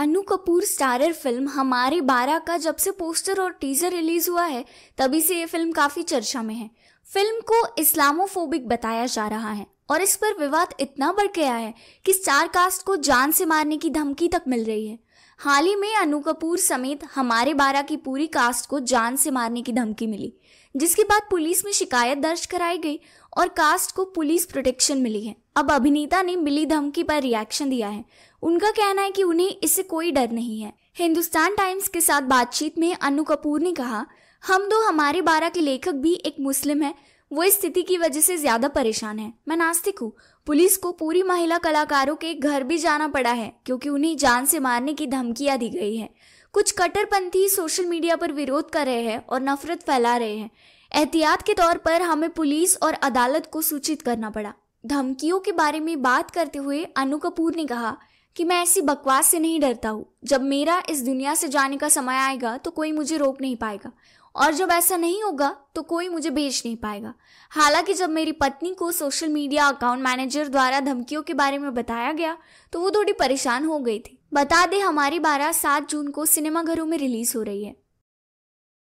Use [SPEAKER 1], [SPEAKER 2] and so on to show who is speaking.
[SPEAKER 1] अनु Kapoor starrer film हमारे बारह का जब से पोस्टर और टीजर रिलीज हुआ है तभी से ये फिल्म काफ़ी चर्चा में है फिल्म को इस्लामोफोबिक बताया जा रहा है और इस पर विवाद इतना बढ़ गया है कि स्टार कास्ट को जान से मारने की धमकी तक मिल रही है हाल ही में अनु कपूर समेत हमारे बारह की पूरी कास्ट को जान से मारने की धमकी मिली जिसके बाद पुलिस में शिकायत दर्ज कराई गई और कास्ट को पुलिस प्रोटेक्शन मिली है अब अभिनेता ने मिली धमकी पर रिएक्शन दिया है उनका कहना है कि उन्हें इससे कोई डर नहीं है हिंदुस्तान टाइम्स के साथ बातचीत में अनु कपूर ने कहा हम दो हमारे बारह के लेखक भी एक मुस्लिम है वो इस स्थिति की वजह से ज्यादा परेशान है मैं नास्तिक हूँ पुलिस को पूरी महिला कलाकारों के घर भी जाना पड़ा है क्योंकि उन्हें जान से मारने की धमकियां दी गई है कुछ कट्टरपंथी सोशल मीडिया पर विरोध कर रहे हैं और नफरत फैला रहे हैं एहतियात के तौर पर हमें पुलिस और अदालत को सूचित करना पड़ा धमकियों के बारे में बात करते हुए अनु कपूर ने कहा कि मैं ऐसी बकवास से नहीं डरता हूँ जब मेरा इस दुनिया से जाने का समय आएगा तो कोई मुझे रोक नहीं पाएगा और जब ऐसा नहीं होगा तो कोई मुझे भेज नहीं पाएगा हालांकि जब मेरी पत्नी को सोशल मीडिया अकाउंट मैनेजर द्वारा धमकियों के बारे में बताया गया तो वो थोड़ी परेशान हो गई थी बता दें हमारी बारह सात जून को सिनेमाघरों में रिलीज हो रही है